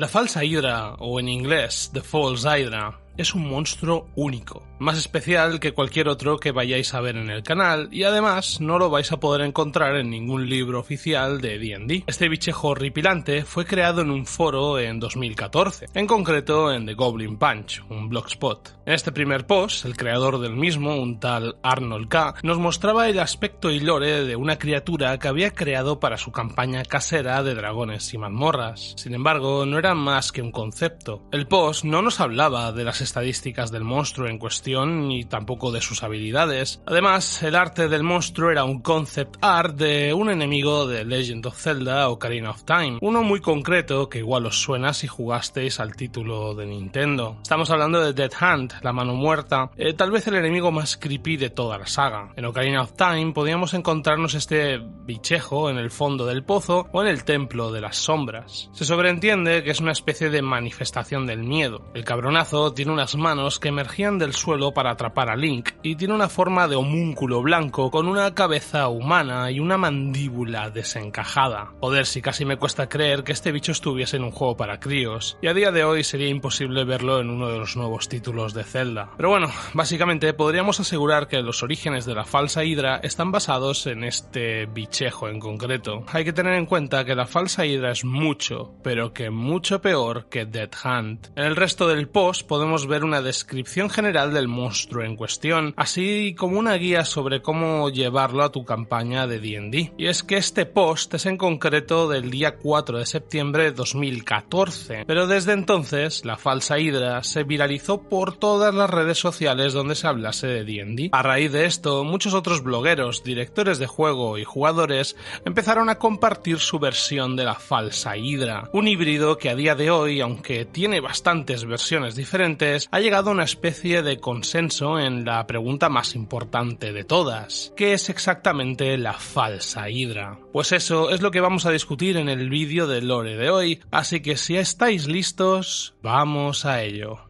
La falsa hidra, o en inglés, The False Hydra, es un monstruo único, más especial que cualquier otro que vayáis a ver en el canal y además no lo vais a poder encontrar en ningún libro oficial de D&D. Este bichejo horripilante fue creado en un foro en 2014, en concreto en The Goblin Punch, un blogspot. En este primer post, el creador del mismo, un tal Arnold K, nos mostraba el aspecto y lore de una criatura que había creado para su campaña casera de dragones y mazmorras. Sin embargo, no era más que un concepto. El post no nos hablaba de las estadísticas del monstruo en cuestión ni tampoco de sus habilidades. Además, el arte del monstruo era un concept art de un enemigo de Legend of Zelda Ocarina of Time, uno muy concreto que igual os suena si jugasteis al título de Nintendo. Estamos hablando de Dead Hand, la mano muerta, eh, tal vez el enemigo más creepy de toda la saga. En Ocarina of Time podíamos encontrarnos este bichejo en el fondo del pozo o en el templo de las sombras. Se sobreentiende que es una especie de manifestación del miedo. El cabronazo tiene una manos que emergían del suelo para atrapar a Link y tiene una forma de homúnculo blanco con una cabeza humana y una mandíbula desencajada. Joder, si casi me cuesta creer que este bicho estuviese en un juego para críos, y a día de hoy sería imposible verlo en uno de los nuevos títulos de Zelda. Pero bueno, básicamente podríamos asegurar que los orígenes de la falsa Hidra están basados en este bichejo en concreto. Hay que tener en cuenta que la falsa Hidra es mucho, pero que mucho peor que Dead Hunt. En el resto del post podemos ver una descripción general del monstruo en cuestión, así como una guía sobre cómo llevarlo a tu campaña de D&D. Y es que este post es en concreto del día 4 de septiembre de 2014, pero desde entonces la falsa hidra se viralizó por todas las redes sociales donde se hablase de D&D. A raíz de esto, muchos otros blogueros, directores de juego y jugadores empezaron a compartir su versión de la falsa hidra, un híbrido que a día de hoy, aunque tiene bastantes versiones diferentes, ha llegado una especie de consenso en la pregunta más importante de todas, ¿qué es exactamente la falsa hidra? Pues eso es lo que vamos a discutir en el vídeo de Lore de hoy, así que si estáis listos, vamos a ello.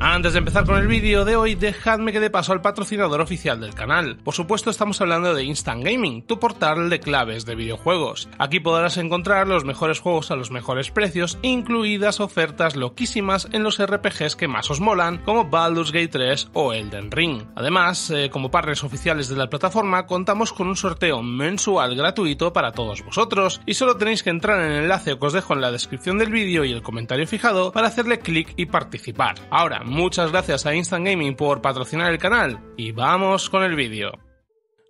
Antes de empezar con el vídeo de hoy, dejadme que dé paso al patrocinador oficial del canal. Por supuesto, estamos hablando de Instant Gaming, tu portal de claves de videojuegos. Aquí podrás encontrar los mejores juegos a los mejores precios, incluidas ofertas loquísimas en los RPGs que más os molan, como Baldur's Gate 3 o Elden Ring. Además, eh, como partners oficiales de la plataforma, contamos con un sorteo mensual gratuito para todos vosotros, y solo tenéis que entrar en el enlace que os dejo en la descripción del vídeo y el comentario fijado para hacerle clic y participar. Ahora, Muchas gracias a Instant Gaming por patrocinar el canal y vamos con el vídeo.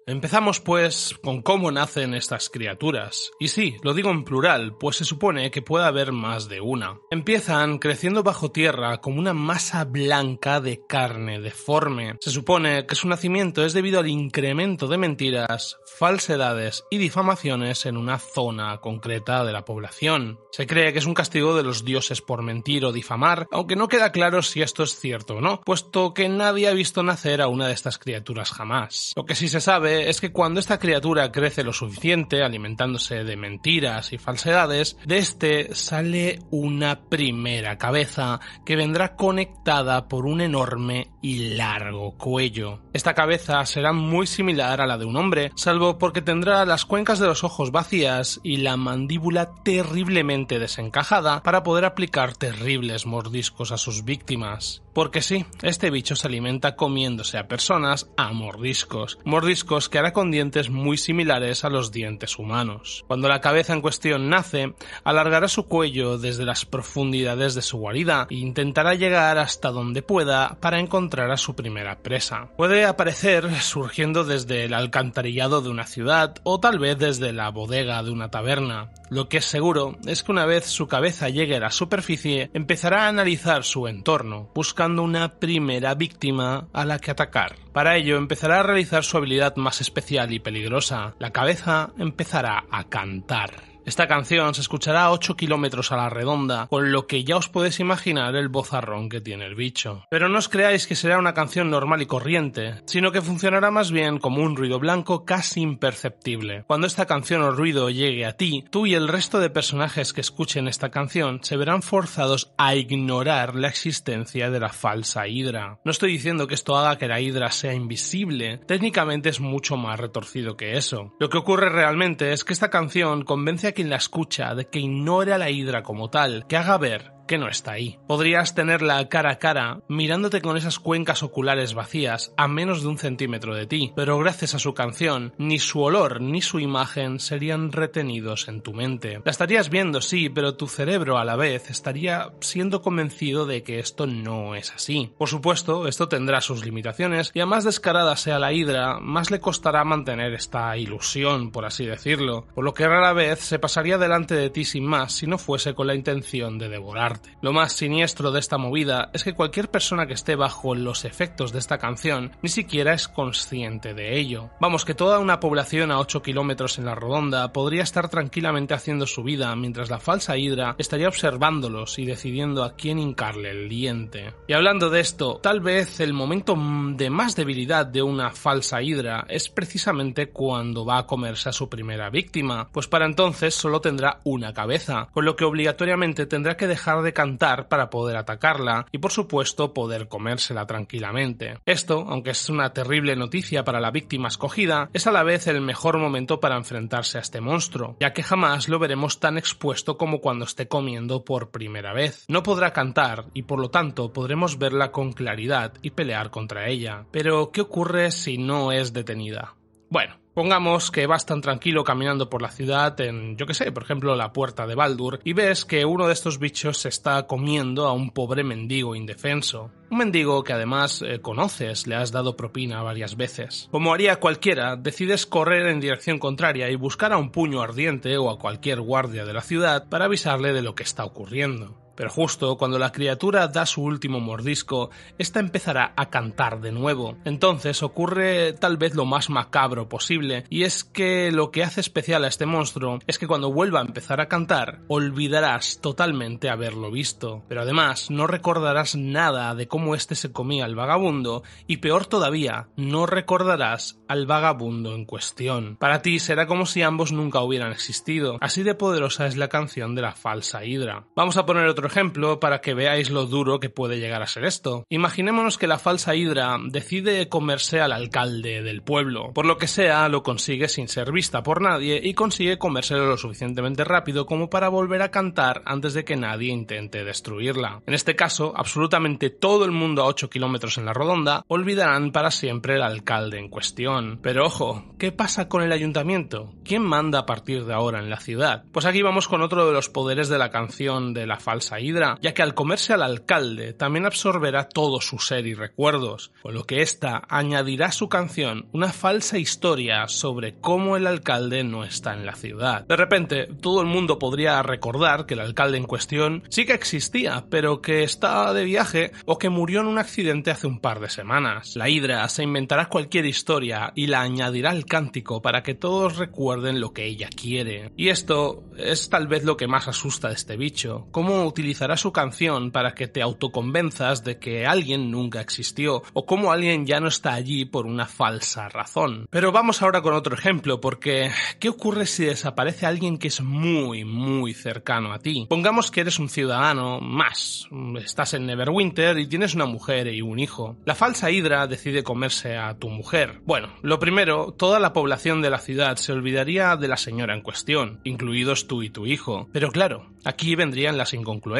Empezamos pues con cómo nacen estas criaturas. Y sí, lo digo en plural, pues se supone que puede haber más de una. Empiezan creciendo bajo tierra como una masa blanca de carne deforme. Se supone que su nacimiento es debido al incremento de mentiras, falsedades y difamaciones en una zona concreta de la población. Se cree que es un castigo de los dioses por mentir o difamar, aunque no queda claro si esto es cierto o no, puesto que nadie ha visto nacer a una de estas criaturas jamás. Lo que sí se sabe eh, es que cuando esta criatura crece lo suficiente, alimentándose de mentiras y falsedades, de este sale una primera cabeza que vendrá conectada por un enorme y largo cuello. Esta cabeza será muy similar a la de un hombre, salvo porque tendrá las cuencas de los ojos vacías y la mandíbula terriblemente desencajada para poder aplicar terribles mordiscos a sus víctimas. Porque sí, este bicho se alimenta comiéndose a personas a mordiscos, mordiscos que hará con dientes muy similares a los dientes humanos. Cuando la cabeza en cuestión nace, alargará su cuello desde las profundidades de su guarida e intentará llegar hasta donde pueda para encontrar a su primera presa. Puede aparecer surgiendo desde el alcantarillado de una ciudad o tal vez desde la bodega de una taberna. Lo que es seguro es que una vez su cabeza llegue a la superficie, empezará a analizar su entorno, buscando una primera víctima a la que atacar. Para ello empezará a realizar su habilidad más especial y peligrosa. La cabeza empezará a cantar. Esta canción se escuchará a 8 kilómetros a la redonda, con lo que ya os podéis imaginar el bozarrón que tiene el bicho. Pero no os creáis que será una canción normal y corriente, sino que funcionará más bien como un ruido blanco casi imperceptible. Cuando esta canción o ruido llegue a ti, tú y el resto de personajes que escuchen esta canción se verán forzados a ignorar la existencia de la falsa hidra. No estoy diciendo que esto haga que la hidra sea invisible, técnicamente es mucho más retorcido que eso. Lo que ocurre realmente es que esta canción convence a quien la escucha, de que ignore a la hidra como tal, que haga ver que no está ahí. Podrías tenerla cara a cara mirándote con esas cuencas oculares vacías a menos de un centímetro de ti, pero gracias a su canción, ni su olor ni su imagen serían retenidos en tu mente. La estarías viendo, sí, pero tu cerebro a la vez estaría siendo convencido de que esto no es así. Por supuesto, esto tendrá sus limitaciones y a más descarada sea la hidra, más le costará mantener esta ilusión, por así decirlo, por lo que rara vez se pasaría delante de ti sin más si no fuese con la intención de devorar lo más siniestro de esta movida es que cualquier persona que esté bajo los efectos de esta canción ni siquiera es consciente de ello. Vamos, que toda una población a 8 kilómetros en la redonda podría estar tranquilamente haciendo su vida mientras la falsa hidra estaría observándolos y decidiendo a quién hincarle el diente. Y hablando de esto, tal vez el momento de más debilidad de una falsa hidra es precisamente cuando va a comerse a su primera víctima, pues para entonces solo tendrá una cabeza, con lo que obligatoriamente tendrá que dejar de cantar para poder atacarla y por supuesto poder comérsela tranquilamente. Esto, aunque es una terrible noticia para la víctima escogida, es a la vez el mejor momento para enfrentarse a este monstruo, ya que jamás lo veremos tan expuesto como cuando esté comiendo por primera vez. No podrá cantar y por lo tanto podremos verla con claridad y pelear contra ella. Pero, ¿qué ocurre si no es detenida? Bueno, Pongamos que vas tan tranquilo caminando por la ciudad en, yo que sé, por ejemplo, la puerta de Baldur, y ves que uno de estos bichos se está comiendo a un pobre mendigo indefenso. Un mendigo que además eh, conoces, le has dado propina varias veces. Como haría cualquiera, decides correr en dirección contraria y buscar a un puño ardiente o a cualquier guardia de la ciudad para avisarle de lo que está ocurriendo. Pero justo cuando la criatura da su último mordisco, ésta empezará a cantar de nuevo. Entonces ocurre tal vez lo más macabro posible, y es que lo que hace especial a este monstruo es que cuando vuelva a empezar a cantar, olvidarás totalmente haberlo visto. Pero además, no recordarás nada de cómo éste se comía al vagabundo, y peor todavía, no recordarás al vagabundo en cuestión. Para ti será como si ambos nunca hubieran existido. Así de poderosa es la canción de la falsa hidra. Vamos a poner otro por ejemplo para que veáis lo duro que puede llegar a ser esto. Imaginémonos que la falsa hidra decide comerse al alcalde del pueblo. Por lo que sea, lo consigue sin ser vista por nadie y consigue comérselo lo suficientemente rápido como para volver a cantar antes de que nadie intente destruirla. En este caso, absolutamente todo el mundo a 8 kilómetros en la redonda olvidarán para siempre el alcalde en cuestión. Pero ojo, ¿qué pasa con el ayuntamiento? ¿Quién manda a partir de ahora en la ciudad? Pues aquí vamos con otro de los poderes de la canción de la falsa Hidra, ya que al comerse al alcalde también absorberá todo su ser y recuerdos, con lo que ésta añadirá a su canción una falsa historia sobre cómo el alcalde no está en la ciudad. De repente, todo el mundo podría recordar que el alcalde en cuestión sí que existía, pero que estaba de viaje o que murió en un accidente hace un par de semanas. La Hidra se inventará cualquier historia y la añadirá al cántico para que todos recuerden lo que ella quiere. Y esto es tal vez lo que más asusta de este bicho, cómo utilizará su canción para que te autoconvenzas de que alguien nunca existió o como alguien ya no está allí por una falsa razón. Pero vamos ahora con otro ejemplo, porque ¿qué ocurre si desaparece alguien que es muy, muy cercano a ti? Pongamos que eres un ciudadano más, estás en Neverwinter y tienes una mujer y un hijo. La falsa Hidra decide comerse a tu mujer. Bueno, lo primero, toda la población de la ciudad se olvidaría de la señora en cuestión, incluidos tú y tu hijo. Pero claro, aquí vendrían las inconclusiones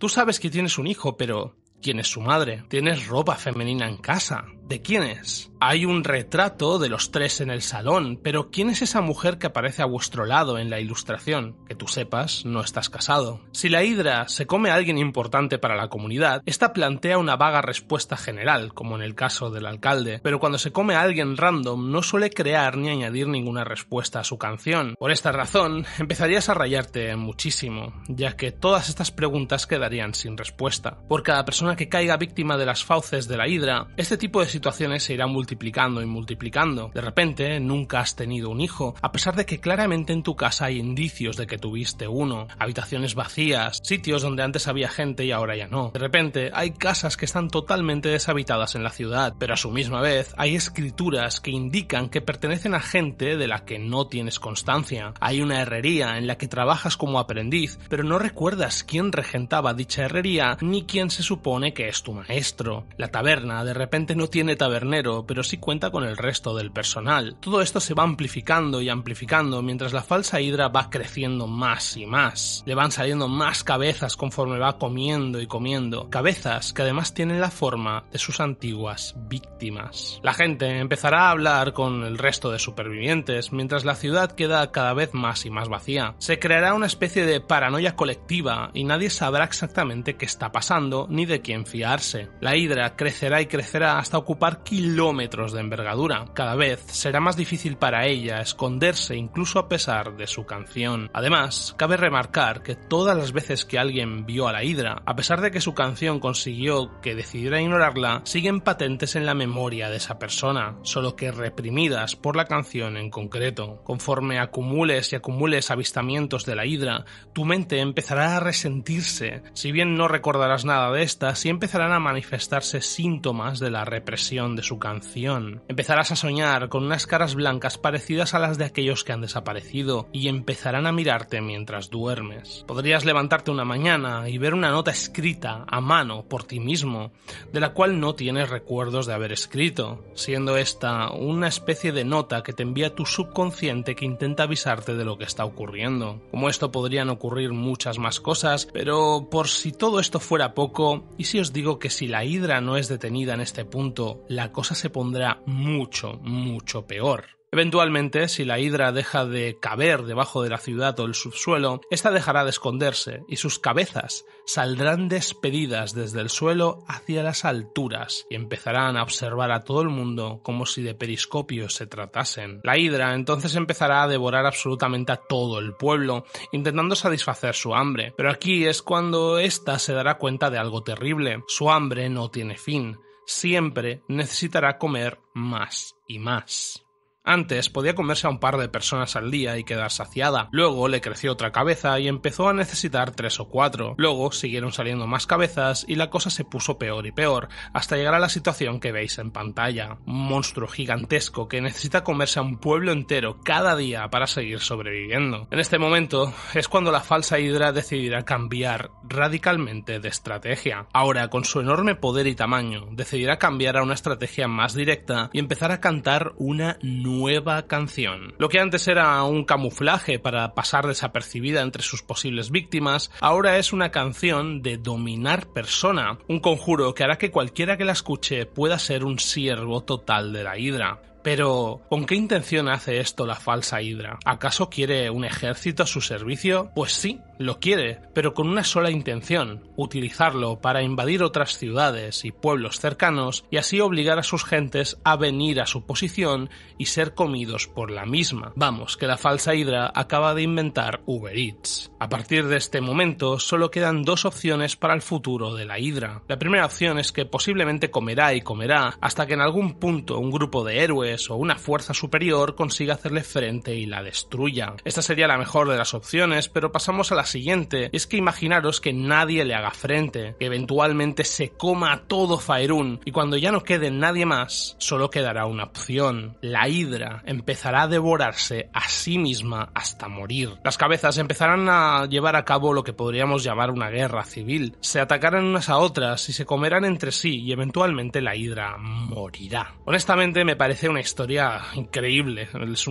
Tú sabes que tienes un hijo, pero ¿quién es su madre? ¿Tienes ropa femenina en casa? ¿De quién es? Hay un retrato de los tres en el salón, pero ¿quién es esa mujer que aparece a vuestro lado en la ilustración? Que tú sepas, no estás casado. Si la hidra se come a alguien importante para la comunidad, esta plantea una vaga respuesta general, como en el caso del alcalde, pero cuando se come a alguien random no suele crear ni añadir ninguna respuesta a su canción. Por esta razón, empezarías a rayarte muchísimo, ya que todas estas preguntas quedarían sin respuesta. Por cada persona que caiga víctima de las fauces de la hidra, este tipo de situaciones se irá multiplicando multiplicando y multiplicando. De repente, nunca has tenido un hijo, a pesar de que claramente en tu casa hay indicios de que tuviste uno, habitaciones vacías, sitios donde antes había gente y ahora ya no. De repente, hay casas que están totalmente deshabitadas en la ciudad, pero a su misma vez hay escrituras que indican que pertenecen a gente de la que no tienes constancia. Hay una herrería en la que trabajas como aprendiz, pero no recuerdas quién regentaba dicha herrería ni quién se supone que es tu maestro. La taberna de repente no tiene tabernero, pero pero sí cuenta con el resto del personal. Todo esto se va amplificando y amplificando mientras la falsa hidra va creciendo más y más. Le van saliendo más cabezas conforme va comiendo y comiendo. Cabezas que además tienen la forma de sus antiguas víctimas. La gente empezará a hablar con el resto de supervivientes mientras la ciudad queda cada vez más y más vacía. Se creará una especie de paranoia colectiva y nadie sabrá exactamente qué está pasando ni de quién fiarse. La hidra crecerá y crecerá hasta ocupar kilómetros de envergadura. Cada vez será más difícil para ella esconderse incluso a pesar de su canción. Además, cabe remarcar que todas las veces que alguien vio a la Hidra, a pesar de que su canción consiguió que decidiera ignorarla, siguen patentes en la memoria de esa persona, solo que reprimidas por la canción en concreto. Conforme acumules y acumules avistamientos de la Hidra, tu mente empezará a resentirse. Si bien no recordarás nada de estas y empezarán a manifestarse síntomas de la represión de su canción Empezarás a soñar con unas caras blancas parecidas a las de aquellos que han desaparecido y empezarán a mirarte mientras duermes. Podrías levantarte una mañana y ver una nota escrita a mano por ti mismo, de la cual no tienes recuerdos de haber escrito, siendo esta una especie de nota que te envía tu subconsciente que intenta avisarte de lo que está ocurriendo. Como esto podrían ocurrir muchas más cosas, pero por si todo esto fuera poco, y si os digo que si la hidra no es detenida en este punto, la cosa se podría mucho, mucho peor. Eventualmente, si la hidra deja de caber debajo de la ciudad o el subsuelo, esta dejará de esconderse y sus cabezas saldrán despedidas desde el suelo hacia las alturas y empezarán a observar a todo el mundo como si de periscopios se tratasen. La hidra entonces empezará a devorar absolutamente a todo el pueblo, intentando satisfacer su hambre. Pero aquí es cuando ésta se dará cuenta de algo terrible. Su hambre no tiene fin siempre necesitará comer más y más. Antes podía comerse a un par de personas al día y quedar saciada. Luego le creció otra cabeza y empezó a necesitar tres o cuatro. Luego siguieron saliendo más cabezas y la cosa se puso peor y peor, hasta llegar a la situación que veis en pantalla. Un monstruo gigantesco que necesita comerse a un pueblo entero cada día para seguir sobreviviendo. En este momento es cuando la falsa Hidra decidirá cambiar radicalmente de estrategia. Ahora, con su enorme poder y tamaño, decidirá cambiar a una estrategia más directa y empezar a cantar una nueva nueva canción. Lo que antes era un camuflaje para pasar desapercibida entre sus posibles víctimas, ahora es una canción de dominar persona, un conjuro que hará que cualquiera que la escuche pueda ser un siervo total de la hidra. Pero, ¿con qué intención hace esto la falsa Hidra? ¿Acaso quiere un ejército a su servicio? Pues sí, lo quiere, pero con una sola intención, utilizarlo para invadir otras ciudades y pueblos cercanos y así obligar a sus gentes a venir a su posición y ser comidos por la misma. Vamos, que la falsa Hidra acaba de inventar Uber Eats. A partir de este momento solo quedan dos opciones para el futuro de la Hidra. La primera opción es que posiblemente comerá y comerá hasta que en algún punto un grupo de héroes o una fuerza superior consiga hacerle frente y la destruya. Esta sería la mejor de las opciones, pero pasamos a la siguiente, es que imaginaros que nadie le haga frente, que eventualmente se coma todo Faerun, y cuando ya no quede nadie más, solo quedará una opción, la Hidra empezará a devorarse a sí misma hasta morir. Las cabezas empezarán a llevar a cabo lo que podríamos llamar una guerra civil, se atacarán unas a otras y se comerán entre sí y eventualmente la Hidra morirá. Honestamente me parece una historia increíble. Es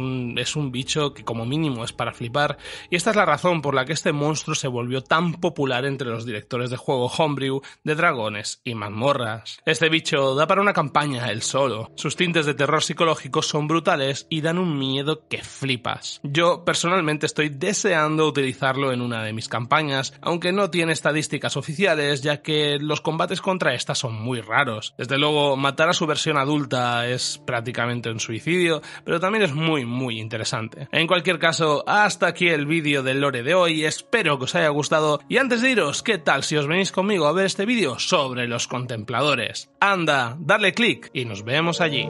un, bicho que como mínimo es para flipar. Y esta es la razón por la que este monstruo se volvió tan popular entre los directores de juego homebrew de dragones y mazmorras. Este bicho da para una campaña él solo. Sus tintes de terror psicológico son brutales y dan un miedo que flipas. Yo personalmente estoy deseando utilizarlo en una de mis campañas, aunque no tiene estadísticas oficiales ya que los combates contra esta son muy raros. Desde luego, matar a su versión adulta es prácticamente en suicidio, pero también es muy muy interesante. En cualquier caso, hasta aquí el vídeo del lore de hoy, espero que os haya gustado y antes de iros, ¿qué tal si os venís conmigo a ver este vídeo sobre los contempladores? Anda, darle click y nos vemos allí.